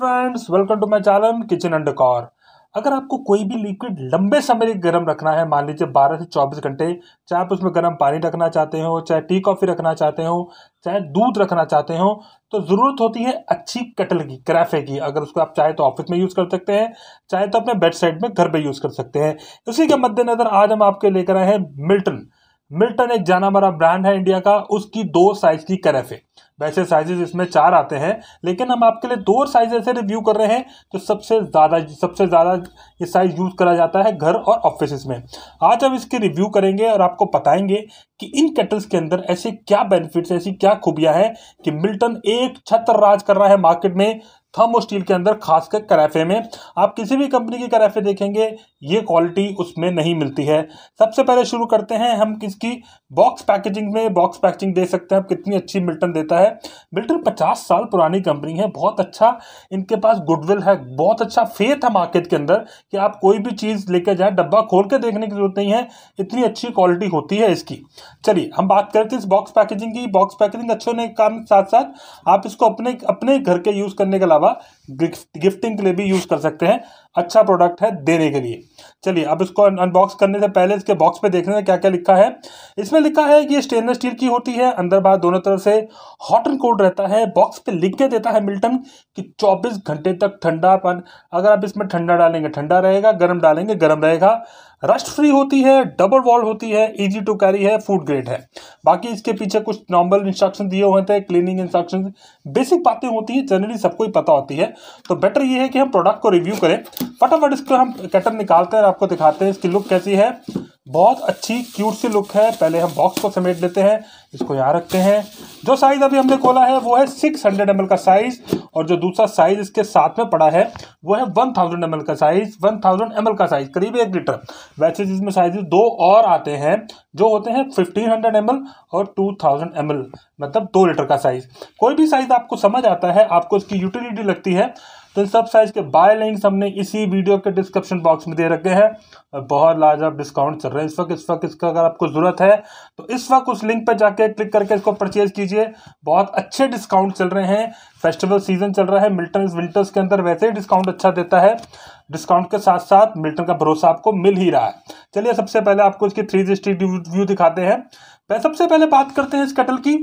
friends welcome to my channel kitchen and decor अगर आपको कोई भी लिक्विड लंबे समय के गर्म रखना है मान लीजिए 12 से 24 घंटे चाहे आप उसमें गर्म पानी रखना चाहते हो चाहे टी कॉफ़ी रखना चाहते हो चाहे दूध रखना चाहते हो तो ज़रूरत होती है अच्छी कटल की क्रैफे की अगर उसको आप चाहे तो ऑफिस में यूज़ कर सकते हैं चाहे तो अपने बेड साइड में घर पर यूज़ कर सकते हैं इसी के मद्देनज़र आज हम आपके लेकर आए हैं मिल्टन मिल्टन एक जाना मरा ब्रांड है इंडिया का उसकी दो साइज की करफ है वैसे साइजेस इसमें चार आते हैं लेकिन हम आपके लिए दो साइज ऐसे रिव्यू कर रहे हैं जो सबसे ज़्यादा सबसे ज़्यादा ये साइज़ यूज़ करा जाता है घर और ऑफिस में आज हम इसके रिव्यू करेंगे और आपको बताएंगे कि इन केटल्स के अंदर ऐसे क्या बेनिफिट्स ऐसी क्या खूबियाँ हैं कि मिल्टन एक छत्र राज कर रहा है मार्केट में थर्मो स्टील के अंदर खासकर कराफे में आप किसी भी कंपनी के कराफे देखेंगे ये क्वालिटी उसमें नहीं मिलती है सबसे पहले शुरू करते हैं हम किसकी बॉक्स पैकेजिंग में बॉक्स पैकेजिंग दे सकते हैं आप कितनी अच्छी मिल्टन देता है मिल्टन पचास साल पुरानी कंपनी है बहुत अच्छा इनके पास गुडविल है बहुत अच्छा फेथ है मार्केट के अंदर कि आप कोई भी चीज़ लेकर जाए डब्बा खोल के देखने की जरूरत नहीं है इतनी अच्छी क्वालिटी होती है इसकी चलिए हम बात करते हैं इस बॉक्स पैकेजिंग की बॉक्स पैकेजिंग अच्छे होने के काम साथ साथ आप इसको अपने अपने घर के यूज़ करने के अलावा अलावा गिफ्टिंग के लिए भी यूज़ कर सकते हैं अच्छा प्रोडक्ट है देने के लिए चलिए अब इसको अनबॉक्स करने से पहले इसके बॉक्स पे देखने से क्या क्या लिखा है इसमें लिखा है ये स्टेनलेस स्टील की होती है अंदर बाहर दोनों तरफ से हॉट एंड कोल्ड रहता है बॉक्स पे लिख के देता है मिल्टन कि 24 घंटे तक ठंडापन अगर आप इसमें ठंडा डालेंगे ठंडा रहेगा गर्म डालेंगे गर्म रहेगा रस्ट फ्री होती है डबल वॉल होती है इजी टू कैरी है फूड ग्रेड है बाकी इसके पीछे कुछ नॉर्मल इंस्ट्रक्शन दिए हुए थे क्लीनिंग इंस्ट्रक्शन बेसिक बातें होती है जनरली सबको ही पता होती है तो बेटर ये है कि हम प्रोडक्ट को रिव्यू करें फटाफट इसको हम कैटर निकालते हैं आपको दिखाते हैं इसकी लुक कैसी है बहुत अच्छी क्यूट सी लुक है पहले हम बॉक्स को समेट लेते हैं इसको यहाँ रखते हैं जो साइज़ अभी हमने खोला है वो है सिक्स हंड्रेड एम का साइज़ और जो दूसरा साइज़ इसके साथ में पड़ा है वो है वन थाउजेंड एम का साइज़ वन थाउजेंड एम का साइज़ करीब एक लीटर वैसे जिसमें साइज दो और आते हैं जो होते हैं 1500 हंड्रेड और 2000 थाउजेंड मतलब दो लीटर का साइज कोई भी साइज आपको समझ आता है आपको इसकी यूटिलिटी लगती है तो इन सब साइज के बाय लिंक्स हमने इसी वीडियो के डिस्क्रिप्शन बॉक्स में दे रखे हैं बहुत लाजवाब डिस्काउंट चल रहे हैं इस वक्त इस वक्त इसका अगर आपको ज़रूरत है तो इस वक्त उस लिंक पर जाके क्लिक करके इसको परचेज कीजिए बहुत अच्छे डिस्काउंट चल रहे हैं फेस्टिवल सीजन चल रहा है मिल्टन विंटर्स के अंदर वैसे ही डिस्काउंट अच्छा देता है डिस्काउंट के साथ साथ मिल्टन का भरोसा आपको मिल ही रहा है चलिए सबसे पहले आपको इसकी थ्री जी व्यू दिखाते हैं मैं सबसे पहले बात करते हैं इस कटल की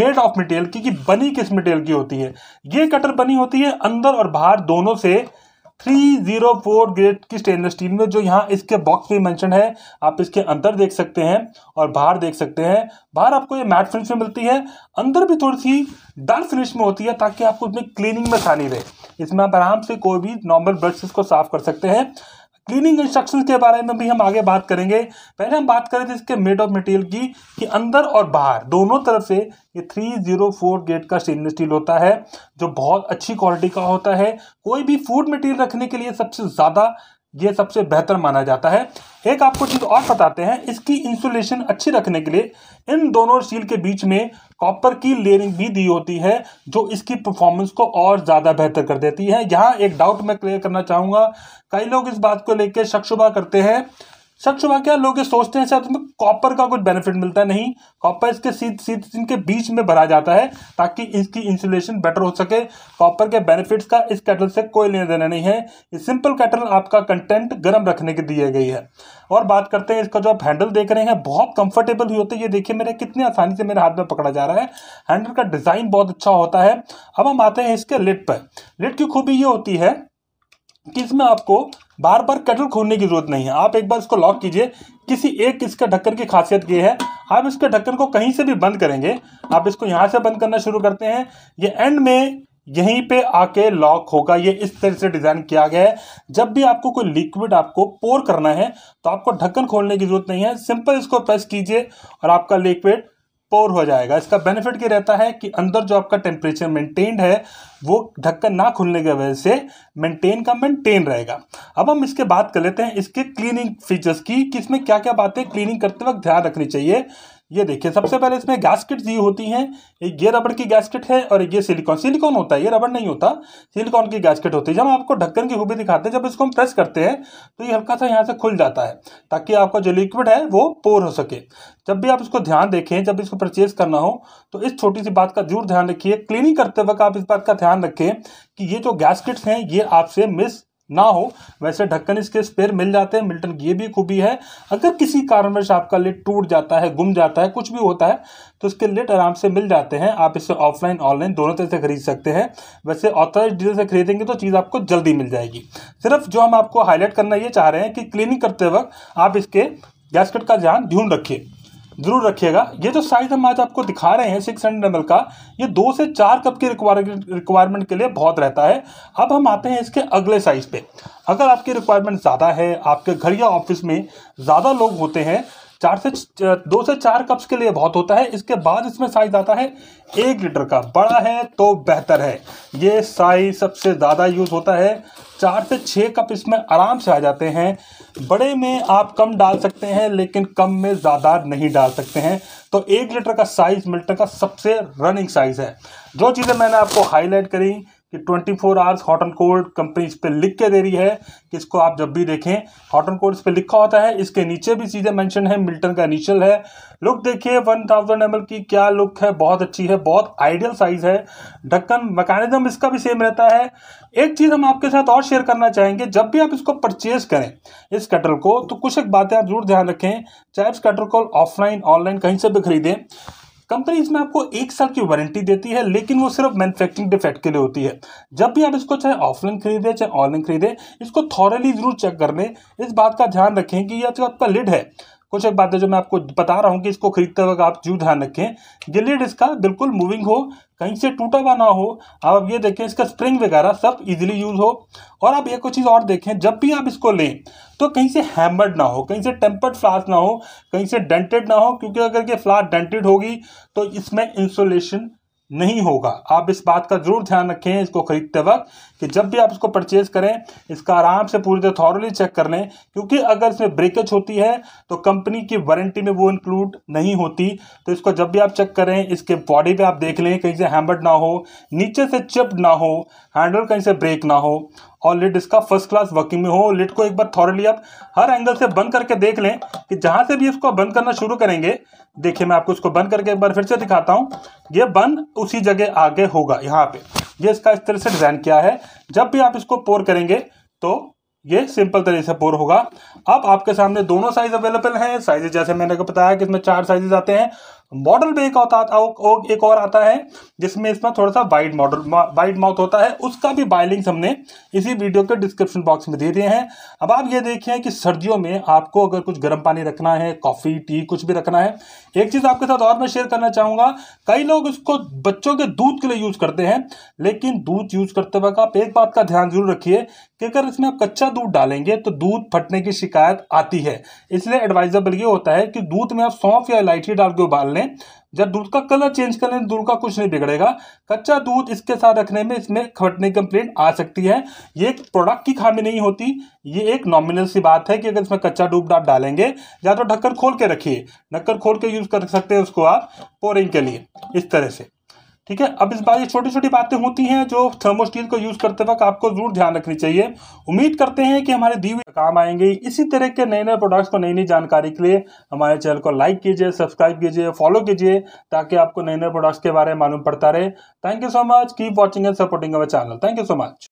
मेड ऑफ मटेरियल की कि बनी किस मटेरियल की होती है ये कटल बनी होती है अंदर और बाहर दोनों से 304 जीरो ग्रेड की स्टेनलेस स्टील में जो यहाँ इसके बॉक्स में मेंशन है आप इसके अंदर देख सकते हैं और बाहर देख सकते हैं बाहर आपको ये मैट फिनिश में मिलती है अंदर भी थोड़ी सी डार्क फिनिश में होती है ताकि आपको उसमें क्लीनिंग में आसानी रहे इसमें आप आराम से कोई भी नॉर्मल ब्रशेस को साफ कर सकते हैं क्लीनिंग इंस्ट्रक्शन के बारे में भी हम आगे बात करेंगे पहले हम बात करें थे इसके मेड ऑफ मटेरियल की कि अंदर और बाहर दोनों तरफ से ये थ्री जीरो फोर गेट का स्टेनलेस स्टील होता है जो बहुत अच्छी क्वालिटी का होता है कोई भी फूड मटेरियल रखने के लिए सबसे ज़्यादा ये सबसे बेहतर माना जाता है एक आपको चीज़ और बताते हैं इसकी इंसुलेशन अच्छी रखने के लिए इन दोनों सील के बीच में कॉपर की लेयरिंग भी दी होती है जो इसकी परफॉर्मेंस को और ज़्यादा बेहतर कर देती है यहाँ एक डाउट मैं क्लियर करना चाहूंगा कई लोग इस बात को लेकर शक करते हैं सच हुआ क्या लोग सोचते हैं शायद उनको कॉपर का कुछ बेनिफिट मिलता है नहीं कॉपर इसके सीध सीध इनके बीच में भरा जाता है ताकि इसकी इंसुलेशन बेटर हो सके कॉपर के बेनिफिट्स का इस कैटल से कोई लेना देना नहीं है ये सिंपल कैटल आपका कंटेंट गर्म रखने के दिए गई है और बात करते हैं इसका जो आप हैंडल देख रहे हैं बहुत कंफर्टेबल भी होते हैं ये देखिए मेरे कितने आसानी से मेरे हाथ में पकड़ा जा रहा है हैंडल का डिज़ाइन बहुत अच्छा होता है अब हम आते हैं इसके लिट पर लिट की खूबी ये होती है कि इसमें आपको बार बार कटल खोलने की जरूरत नहीं है आप एक बार इसको लॉक कीजिए किसी एक इसका ढक्कन की खासियत ये है आप इसके ढक्कन को कहीं से भी बंद करेंगे आप इसको यहाँ से बंद करना शुरू करते हैं ये एंड में यहीं पे आके लॉक होगा ये इस तरह से डिज़ाइन किया गया है जब भी आपको कोई लिक्विड आपको पोर करना है तो आपको ढक्कन खोलने की जरूरत नहीं है सिंपल इसको प्रेस कीजिए और आपका लिक्विड पोर हो जाएगा इसका बेनिफिट ये रहता है कि अंदर जो आपका टेम्परेचर मेंटेन्ड है वो ढक्कन ना खुलने की वजह से मेंटेन का मेंटेन रहेगा अब हम इसके बात कर लेते हैं इसके क्लीनिंग फीचर्स की कि इसमें क्या क्या बातें क्लीनिंग करते वक्त ध्यान रखनी चाहिए ये देखिए सबसे पहले इसमें गैसकिट दी होती हैं एक ये रबड़ की गैसकिट है और ये सिलिकॉन सिलिकॉन होता है ये रबड़ नहीं होता सिलिकॉन की गैसकिट होती है जब आपको ढक्कन की खूबी दिखाते हैं जब इसको हम प्रेस करते हैं तो ये हल्का सा यहाँ से खुल जाता है ताकि आपका जो लिक्विड है वो पोर हो सके जब भी आप इसको ध्यान देखें जब इसको परचेज करना हो तो इस छोटी सी बात का जरूर ध्यान रखिए क्लीनिंग करते वक्त आप इस बात का ध्यान रखें कि ये जो गैसकिट्स हैं ये आपसे मिस ना हो वैसे ढक्कन इसके स्पेयर मिल जाते हैं मिल्टन की ये भी खूबी है अगर किसी कारणवश आपका लिट टूट जाता है गुम जाता है कुछ भी होता है तो इसके लिट आराम से मिल जाते हैं आप इसे ऑफलाइन ऑनलाइन दोनों तरह से खरीद सकते हैं वैसे ऑथराइज डीलर से खरीदेंगे तो चीज़ आपको जल्दी मिल जाएगी सिर्फ जो हम आपको हाईलाइट करना ये चाह रहे हैं कि क्लीनिंग करते वक्त आप इसके गैसकेट का ध्यान ध्यून रखिए जरूर रखिएगा ये जो साइज़ हम आज आपको दिखा रहे हैं सिक्स हंड्रेड एम का ये दो से चार कप की रिक्वायरमेंट के लिए बहुत रहता है अब हम आते हैं इसके अगले साइज़ पे अगर आपकी रिक्वायरमेंट ज़्यादा है आपके घर या ऑफिस में ज़्यादा लोग होते हैं चार से दो से चार कप्स के लिए बहुत होता है इसके बाद इसमें साइज आता है एक लीटर का बड़ा है तो बेहतर है ये साइज सबसे ज़्यादा यूज़ होता है चार से छः कप इसमें आराम से आ जाते हैं बड़े में आप कम डाल सकते हैं लेकिन कम में ज़्यादा नहीं डाल सकते हैं तो एक लीटर का साइज़ मिल्टन का सबसे रनिंग साइज़ है जो चीज़ें मैंने आपको हाईलाइट करी कि 24 four hours hot and cold company इस पर लिख के दे रही है कि इसको आप जब भी देखें हॉट एंड कोल्ड इस पर लिखा होता है इसके नीचे भी चीज़ें मेंशन है मिल्टन का इनिशियल है लुक देखिए 1000 थाउजेंड एम की क्या लुक है बहुत अच्छी है बहुत आइडियल साइज़ है ढक्कन मैकेनिज्म इसका भी सेम रहता है एक चीज़ हम आपके साथ और शेयर करना चाहेंगे जब भी आप इसको परचेज करें इस कटर को तो कुछ एक बातें आप जरूर ध्यान रखें चाहे इस कटर को ऑफलाइन ऑनलाइन कहीं से भी खरीदें कंपनी इसमें आपको एक साल की वारंटी देती है लेकिन वो सिर्फ मैन्युफैक्चरिंग डिफेक्ट के लिए होती है जब भी आप इसको चाहे ऑफलाइन खरीदें चाहे ऑनलाइन खरीदें इसको थॉरली जरूर चेक कर लें इस बात का ध्यान रखें कि यह जो आपका लिड है कुछ एक बातें जो मैं आपको बता रहा हूँ कि इसको खरीदते वक्त आप जू ध्यान रखें गिलेड इसका बिल्कुल मूविंग हो कहीं से टूटा हुआ ना हो आप ये देखें इसका स्प्रिंग वगैरह सब इजीली यूज हो और आप एक चीज़ और देखें जब भी आप इसको लें तो कहीं से हैमर्ड ना हो कहीं से टेम्पर्ड फ्लास ना हो कहीं से डेंटेड ना हो क्योंकि अगर ये फ्लास डेंटेड होगी तो इसमें इंसुलेशन नहीं होगा आप इस बात का जरूर ध्यान रखें इसको खरीदते वक्त कि जब भी आप इसको परचेज करें इसका आराम से पूरी तरह थॉरली चेक कर लें क्योंकि अगर इसमें ब्रेकेज होती है तो कंपनी की वारंटी में वो इंक्लूड नहीं होती तो इसको जब भी आप चेक करें इसके बॉडी पे आप देख लें कहीं से हैम्बर्ड ना हो नीचे से चिप ना हो हैंडल कहीं से ब्रेक ना हो और लिड इसका फर्स्ट क्लास वर्किंग में हो लिड को एक बार थॉरली आप हर एंगल से बंद करके देख लें कि जहाँ से भी इसको बंद करना शुरू करेंगे देखिए मैं आपको इसको बंद करके एक बार फिर से दिखाता हूँ ये बंद उसी जगह आगे होगा यहाँ पे ये इसका इस तरह से डिज़ाइन किया है जब भी आप इसको पोर करेंगे तो ये सिंपल तरीके से पोर होगा अब आपके सामने दोनों साइज अवेलेबल हैं साइज जैसे मैंने बताया कि इसमें चार साइजेस आते हैं मॉडल भी एक होता आता एक और आता है जिसमें इसमें थोड़ा सा वाइड मॉडल वाइड माउथ होता है उसका भी बाइलिंग्स हमने इसी वीडियो के डिस्क्रिप्शन बॉक्स में दे दिए हैं अब आप ये देखें कि सर्दियों में आपको अगर कुछ गर्म पानी रखना है कॉफ़ी टी कुछ भी रखना है एक चीज़ आपके साथ और मैं शेयर करना चाहूँगा कई लोग इसको बच्चों के दूध के लिए यूज़ करते हैं लेकिन दूध यूज़ करते वक्त आप एक बात का ध्यान जरूर रखिए कि अगर इसमें आप कच्चा दूध डालेंगे तो दूध फटने की शिकायत आती है इसलिए एडवाइजेबल ये होता है कि दूध में आप सौंफ या इलायची डाल के उबाल लें करें जब दूध का कलर चेंज कर लें दूध का कुछ नहीं बिगड़ेगा कच्चा दूध इसके साथ रखने में इसमें खटने की कंप्लेंट आ सकती है ये एक प्रोडक्ट की खामी नहीं होती ये एक नॉमिनल सी बात है कि अगर इसमें कच्चा दूध आप डालेंगे या तो ढक्कर खोल के रखिए ढक्कर खोल के यूज़ कर सकते हैं उसको आप पोरिंग के लिए इस तरह से ठीक है अब इस बार ये छोटी छोटी बातें होती हैं जो थर्मोस्टील को यूज करते वक्त आपको जरूर ध्यान रखनी चाहिए उम्मीद करते हैं कि हमारे दी काम आएंगे इसी तरह के नए नए प्रोडक्ट्स को नई नई जानकारी के लिए हमारे चैनल को लाइक कीजिए सब्सक्राइब कीजिए फॉलो कीजिए ताकि आपको नए नए प्रोडक्ट्स के बारे में मालूम पड़ता रहे thank you so much keep watching and supporting our channel thank you so much